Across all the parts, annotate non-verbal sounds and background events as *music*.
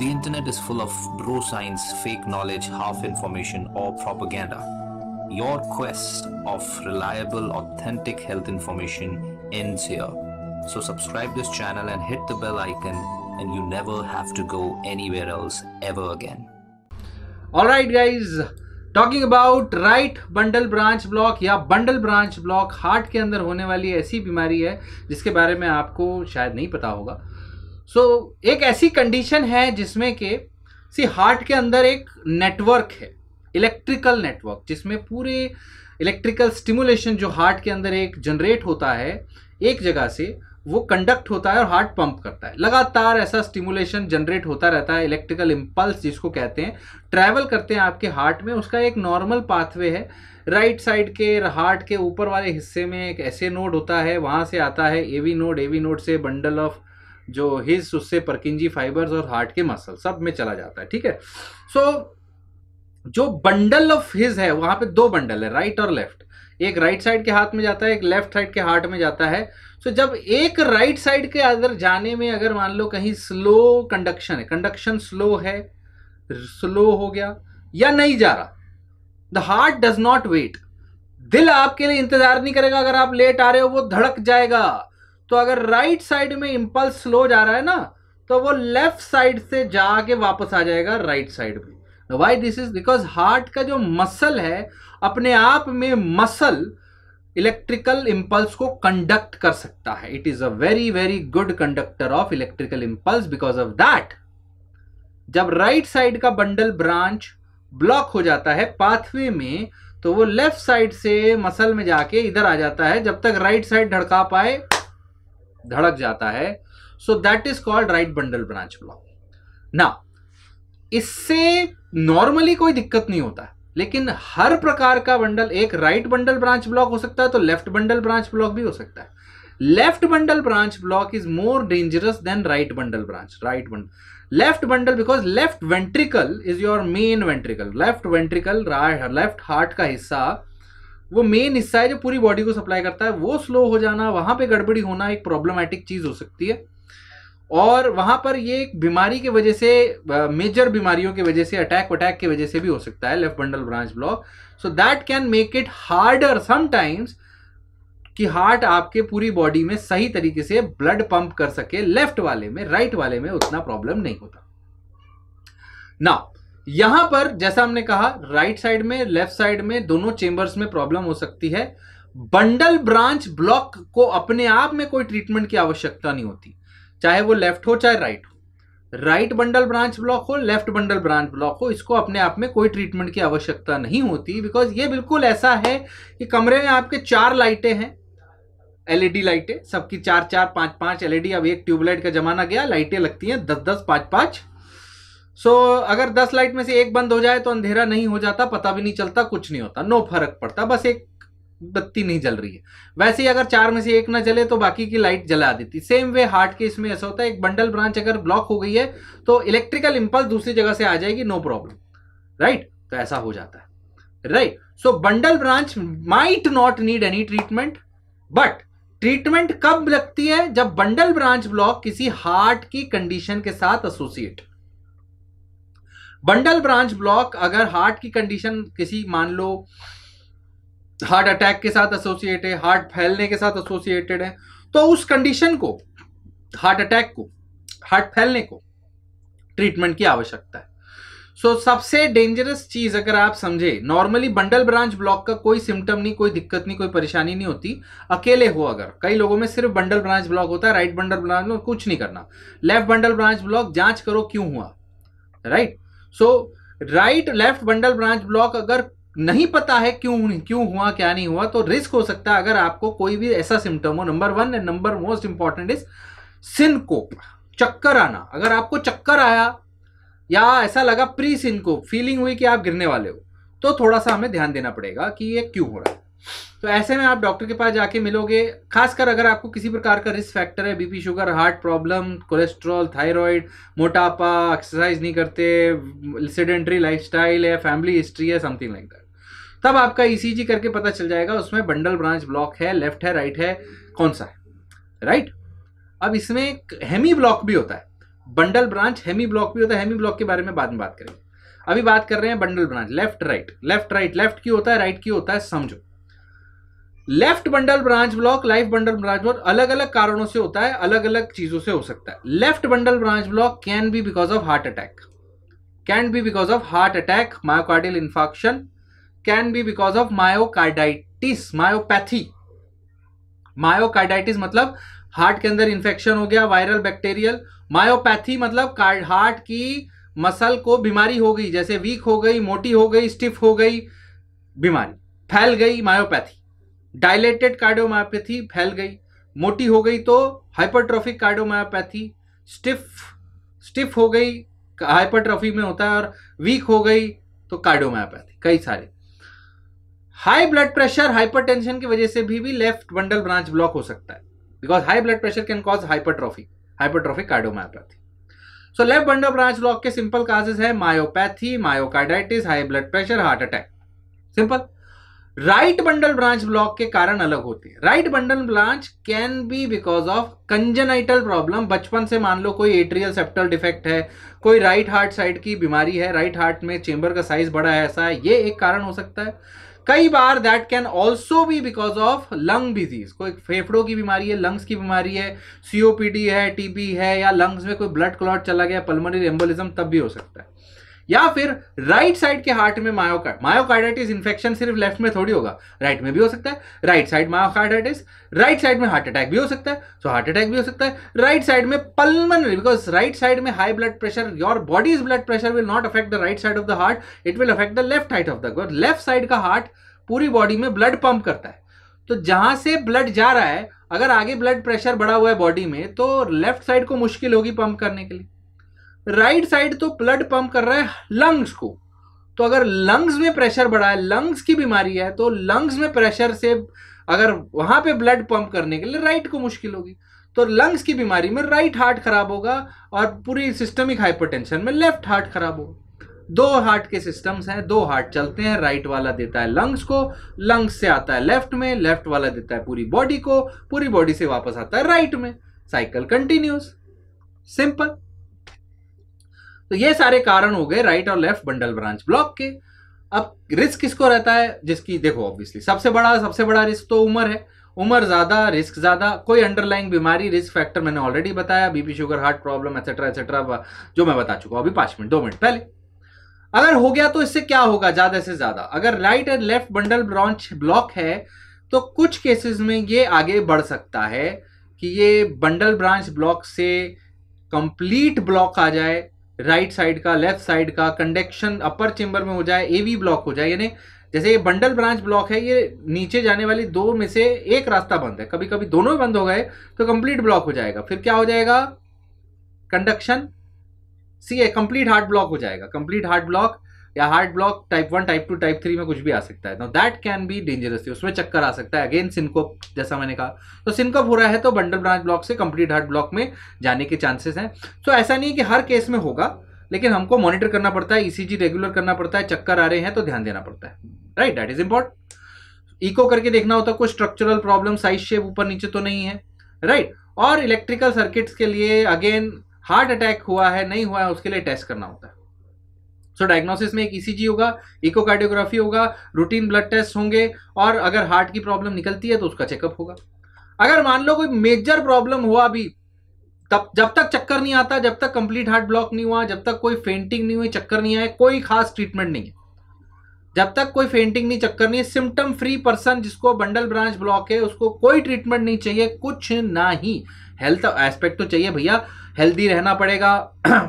The internet is full of bro science, fake knowledge, half information, or propaganda. Your quest of reliable, authentic health information ends here. So subscribe this channel and hit the bell icon and you never have to go anywhere else ever again. Alright guys, Talking about right bundle branch block, yeah, bundle branch block. Heart के अंदर होने वाली ऐसी बीमारी है जिसके बारे में आपको शायद नहीं पता होगा सो so, एक ऐसी कंडीशन है जिसमें के सी हार्ट के अंदर एक नेटवर्क है इलेक्ट्रिकल नेटवर्क जिसमें पूरे इलेक्ट्रिकल स्टिमुलेशन जो हार्ट के अंदर एक जनरेट होता है एक जगह से वो कंडक्ट होता है और हार्ट पंप करता है लगातार ऐसा स्टिमुलेशन जनरेट होता रहता है इलेक्ट्रिकल इम्पल्स जिसको कहते हैं ट्रैवल करते हैं आपके हार्ट में उसका एक नॉर्मल पाथवे है राइट साइड के हार्ट के ऊपर वाले हिस्से में एक ऐसे नोड होता है वहाँ से आता है एवी नोड एवी नोड से बंडल ऑफ जो हिज उससे परकिंजी फाइबर्स और हार्ट के मसल सब में चला जाता है ठीक है सो so, जो बंडल ऑफ हिज है वहां पे दो बंडल है राइट और लेफ्ट एक राइट साइड के हाथ में जाता है एक लेफ्ट साइड के हार्ट में जाता है सो so, जब एक राइट साइड के अंदर जाने में अगर मान लो कहीं स्लो कंडक्शन है कंडक्शन स्लो है स्लो हो गया या नहीं जा रहा the heart does not wait दिल आपके लिए इंतजार नहीं करेगा अगर आप लेट आ रहे हो वो धड़क जाएगा तो अगर राइट साइड में इम्पल्स स्लो जा रहा है ना तो वो लेफ्ट साइड से जाके वापस आ जाएगा राइट साइड में why this is because heart का जो मसल है अपने आप में मसल इलेक्ट्रिकल इम्पल्स को कंडक्ट कर सकता है it is a very very good conductor of electrical impulse because of that जब राइट right साइड का बंडल ब्रांच ब्लॉक हो जाता है पाथवे में तो वो लेफ्ट साइड से मसल में जाके इधर आ जाता है जब तक राइट साइड धड़का पाए धड़क जाता है so that is called right bundle branch block ना इससे नॉर्मली कोई दिक्कत नहीं होता लेकिन हर प्रकार का बंडल एक राइट बंडल ब्रांच ब्लॉक हो सकता है तो लेफ्ट बंडल ब्रांच ब्लॉक भी हो सकता है left bundle branch block is more dangerous than right bundle branch right bundle left bundle because left ventricle is your main ventricle left ventricle left heart का हिस्सा वो मेन हिस्सा है जो पूरी बॉडी को सप्लाई करता है वो स्लो हो जाना वहां पे गड़बड़ी होना एक प्रॉब्लमेटिक चीज़ हो सकती है और वहां पर ये एक बीमारी की वजह से मेजर बीमारियों की वजह से अटैक वटैक की वजह से भी हो सकता है left bundle branch block so that can make it harder sometimes कि हार्ट आपके पूरी बॉडी में सही तरीके से ब्लड पंप कर सके लेफ्ट वाले में राइट वाले में उतना प्रॉब्लम नहीं होता नाउ यहां पर जैसा हमने कहा राइट साइड में लेफ्ट साइड में दोनों चेंबर्स में प्रॉब्लम हो सकती है बंडल ब्रांच ब्लॉक को अपने आप में कोई ट्रीटमेंट की आवश्यकता नहीं होती चाहे वो लेफ्ट हो चाहे राइट हो राइट बंडल ब्रांच ब्लॉक हो लेफ्ट बंडल ब्रांच ब्लॉक हो इसको अपने आप में कोई ट्रीटमेंट की आवश्यकता नहीं होती बिकॉज ये बिल्कुल ऐसा है कि कमरे में आपके चार लाइटें हैं एलईडी लाइटें e सबकी चार चार पांच पांच एलईडी e अब एक ट्यूबलाइट का जमाना गया लाइटें लगती हैं दस दस पांच पांच सो so, अगर दस लाइट में से एक बंद हो जाए तो अंधेरा नहीं हो जाता पता भी नहीं चलता कुछ नहीं होता नो फर्क पड़ता बस एक बत्ती नहीं जल रही है वैसे ही अगर चार में से एक ना जले तो बाकी की लाइट जला देती सेम वे हार्ट के इसमें ऐसा होता है एक बंडल ब्रांच अगर ब्लॉक हो गई है तो इलेक्ट्रिकल इंपल्स दूसरी जगह से आ जाएगी नो प्रॉब्लम राइट तो ऐसा हो जाता है right so bundle branch might not need any treatment but treatment कब लगती है जब बंडल ब्रांच ब्लॉक किसी हार्ट की कंडीशन के साथ एसोसिएट बंडल ब्रांच ब्लॉक अगर हार्ट की कंडीशन किसी मान लो हार्ट अटैक के साथ एसोसिएट है हार्ट फैलने के साथ एसोसिएटेड है तो उस कंडीशन को हार्ट अटैक को हार्ट फैलने को ट्रीटमेंट की आवश्यकता है सो so, सबसे डेंजरस चीज अगर आप समझे नॉर्मली बंडल ब्रांच ब्लॉक का कोई सिम्टम नहीं कोई दिक्कत नहीं कोई परेशानी नहीं होती अकेले हो अगर कई लोगों में सिर्फ बंडल ब्रांच ब्लॉक होता है राइट बंडल ब्रांच में कुछ नहीं करना लेफ्ट बंडल ब्रांच ब्लॉक जांच करो क्यों हुआ right so right left bundle branch block अगर नहीं पता है क्यों क्यों हुआ क्या नहीं हुआ तो रिस्क हो सकता है अगर आपको कोई भी ऐसा सिम्टम हो number one and number most important is syncope चक्कर आना अगर आपको चक्कर आया या ऐसा लगा प्री सिनकोप फीलिंग हुई कि आप गिरने वाले हो तो थोड़ा सा हमें ध्यान देना पड़ेगा कि ये क्यों हो रहा है तो ऐसे में आप डॉक्टर के पास जाके मिलोगे खासकर अगर आपको किसी प्रकार का रिस्क फैक्टर है BP sugar heart problem cholesterol thyroid मोटापा एक्सरसाइज नहीं करते लाइफ लाइफस्टाइल है फैमिली हिस्ट्री है समथिंग लाइक दैट तब आपका ईसीजी e करके पता चल जाएगा उसमें बंडल ब्रांच ब्लॉक है लेफ्ट है राइट है कौन सा है राइट अब इसमें हेमी ब्लॉक भी होता है बंडल ब्रांच हेमी ब्लॉक भी होता है हेमी ब्लॉक के बारे में बाद में बात करेंगे अभी बात कर रहे हैं bundle branch left right left right left क्यों होता है राइट क्यों होता है समझो left bundle branch block life bundle branch block अलग अलग कारणों से होता है अलग अलग चीजों से हो सकता है left bundle branch block can be because of heart attack can be because of heart attack myocardial infarction can be because of myocarditis myopathy myocarditis मतलब हार्ट के अंदर इंफेक्शन हो गया वायरल बैक्टीरियल मायोपैथी मतलब हार्ट की muscle को बीमारी हो गई जैसे वीक हो गई मोटी हो गई स्टिफ हो गई बीमारी फैल गई मायोपैथी डायलेटेड कार्डियोमायोपैथी फैल गई मोटी हो गई तो हाइपरट्रॉफिक कार्डियोमायोपैथी स्टिफ स्टिफ हो गई हाइपरट्रॉफी में होता है और वीक हो गई तो कार्डियोमायोपैथी कई सारे हाई ब्लड प्रेशर हाइपरटेंशन की वजह से भी भी लेफ्ट बंडल ब्रांच ब्लॉक हो सकता है because high blood pressure can cause hypertrophy hypertrophic cardiomyopathy so left bundle branch block के सिंपल काजेज है myopathy myocarditis high blood pressure heart attack simple right bundle branch block के कारण अलग होती है right bundle branch can be because of congenital problem बचपन से मान लो कोई एट्रियल सेप्टल डिफेक्ट है कोई राइट हार्ट साइड की बीमारी है राइट हार्ट में चेंबर का साइज बड़ा है ऐसा है ये एक कारण हो सकता है कई बार दैट कैन ऑल्सो भी बिकॉज ऑफ लंग डिजीज कोई फेफड़ों की बीमारी है लंग्स की बीमारी है सीओपीडी है टीबी है या लंग्स में कोई ब्लड क्लॉट चला गया पल्मोनरी एम्बोलिज्म तब भी हो सकता है या फिर राइट साइड के हार्ट में मायोकार्ड मायोकार्डाइटिस इन्फेक्शन सिर्फ लेफ्ट में थोड़ी होगा राइट में भी हो सकता है right side myocarditis right side में हार्ट अटैक भी हो सकता है सो हार्ट अटैक भी हो सकता है राइट साइड में पल्मनरी बिकॉज राइट साइड में high blood pressure your body's blood pressure will not affect the right side of the heart it will affect the left side of the left side का heart पूरी body में blood pump करता है तो जहां से blood जा रहा है अगर आगे ब्लड प्रेशर बढ़ा हुआ है बॉडी में तो लेफ्ट साइड को मुश्किल होगी पंप करने के लिए राइट साइड तो ब्लड पंप कर रहा है लंग्स को तो अगर लंग्स में प्रेशर बढ़ा है लंग्स की बीमारी है तो लंग्स में प्रेशर से अगर वहां पे ब्लड पंप करने के लिए राइट को मुश्किल होगी तो लंग्स की बीमारी में राइट हार्ट खराब होगा और पूरी सिस्टमिक हाइपरटेंशन में लेफ्ट हार्ट खराब होगा दो हार्ट के सिस्टम्स हैं दो हार्ट चलते हैं राइट वाला देता है लंग्स को लंग्स से आता है लेफ्ट में लेफ्ट वाला देता है पूरी बॉडी को पूरी बॉडी से वापस आता है राइट में साइकिल कंटिन्यूस सिंपल तो ये सारे कारण हो गए राइट और लेफ्ट बंडल ब्रांच ब्लॉक के अब रिस्क किसको रहता है जिसकी देखो ऑब्वियसली सबसे बड़ा सबसे बड़ा रिस्क तो उम्र है उम्र ज़्यादा रिस्क ज़्यादा कोई अंडरलाइंग बीमारी रिस्क फैक्टर मैंने ऑलरेडी बताया BP sugar heart problem etcetera etcetera जो मैं बता चुका हूं अभी पांच मिनट दो मिनट पहले अगर हो गया तो इससे क्या होगा ज़्यादा से ज़्यादा अगर right and left bundle branch block है तो कुछ केसेस में ये आगे बढ़ सकता है कि ये बंडल ब्रांच ब्लॉक से कंप्लीट ब्लॉक आ जाए राइट right साइड का लेफ्ट साइड का कंडक्शन अपर चेंबर में हो जाए एवी ब्लॉक हो जाए यानी जैसे ये बंडल ब्रांच ब्लॉक है ये नीचे जाने वाली दो में से एक रास्ता बंद है कभी कभी दोनों बंद हो गए तो कंप्लीट ब्लॉक हो जाएगा फिर क्या हो जाएगा conduction C A complete heart block हो जाएगा कंप्लीट हार्ट ब्लॉक या heart block type one type two type three में कुछ भी आ सकता है दैट कैन बी डेंजरस उसमें चक्कर आ सकता है अगेन सिनकोप जैसा मैंने कहा तो सिनकोप हो रहा है तो बंडल ब्रांच ब्लॉक से कंप्लीट हार्ट ब्लॉक में जाने के चांसेस हैं तो ऐसा नहीं है कि हर केस में होगा लेकिन हमको मॉनिटर करना पड़ता है ईसीजी रेगुलर करना पड़ता है चक्कर आ रहे हैं तो ध्यान देना पड़ता है right that is important echo करके देखना होता है कोई स्ट्रक्चरल प्रॉब्लम साइज शेप ऊपर नीचे तो नहीं है राइट right? और इलेक्ट्रिकल सर्किट्स के लिए अगेन हार्ट अटैक हुआ है नहीं हुआ है उसके लिए टेस्ट करना होता है सो so, डायग्नोसिस में एक ईसीजी e होगा इकोकार्डियोग्राफी होगा रूटीन ब्लड टेस्ट होंगे और अगर हार्ट की प्रॉब्लम निकलती है तो उसका चेकअप होगा अगर मान लो कोई मेजर प्रॉब्लम हुआ भी तब जब तक चक्कर नहीं आता जब तक कंप्लीट हार्ट ब्लॉक नहीं हुआ जब तक कोई फेंटिंग नहीं हुई चक्कर नहीं आए कोई खास ट्रीटमेंट नहीं है जब तक कोई फेंटिंग नहीं चक्कर नहीं है सिम्टम फ्री पर्सन जिसको बंडल ब्रांच ब्लॉक है उसको कोई ट्रीटमेंट नहीं चाहिए कुछ ना ही हेल्थ एस्पेक्ट तो चाहिए भैया हेल्दी रहना पड़ेगा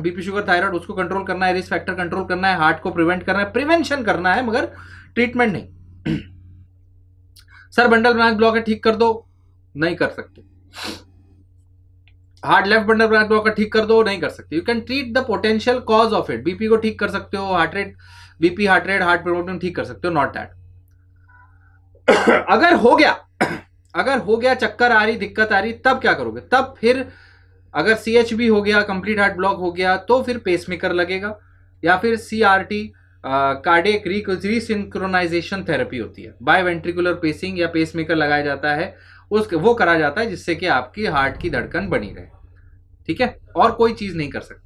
बीपी शुगर थायराइड उसको कंट्रोल करना है रिस्क फैक्टर कंट्रोल करना है हार्ट को प्रिवेंट करना है प्रिवेंशन करना है मगर ट्रीटमेंट नहीं *clears throat* सर बंडल ब्रांच ब्लॉक है ठीक कर दो नहीं कर सकते heart left bundle branch block ठीक कर दो नहीं कर सकते you can treat the potential cause of it BP को ठीक कर सकते हो heart rate BP heart rate heart problem ठीक कर सकते हो नॉट दैट *clears throat* अगर हो गया *clears throat* अगर हो गया चक्कर आ रही दिक्कत आ रही तब क्या करोगे तब फिर अगर सी एच बी हो गया कंप्लीट हार्ट ब्लॉक हो गया तो फिर पेसमेकर लगेगा या फिर C R T cardiac resynchronisation therapy होती है बाय वेंट्रिकुलर पेसिंग या पेसमेकर लगाया जाता है उस वो करा जाता है जिससे कि आपकी हार्ट की धड़कन बनी रहे ठीक है और कोई चीज़ नहीं कर सकते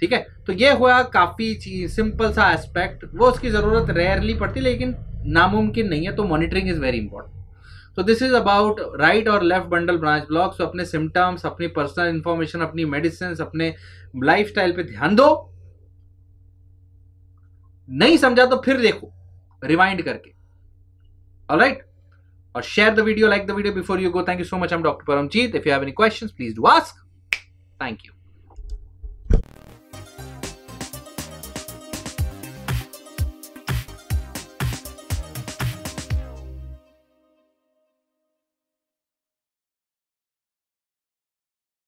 ठीक है तो ये हुआ काफ़ी चीज सिंपल सा एस्पेक्ट वो उसकी ज़रूरत रेयरली पड़ती लेकिन नामुमकिन नहीं है तो monitoring is very important so this is about right और left bundle branch block so अपने सिम्टम्स अपनी पर्सनल इंफॉर्मेशन अपनी मेडिसिन अपने लाइफ स्टाइल पर ध्यान दो नहीं समझा तो फिर देखो रिमाइंड करके ऑल राइट और share the video like the video before you go thank you so much I am doctor Paramjit if you have any questions please do ask thank you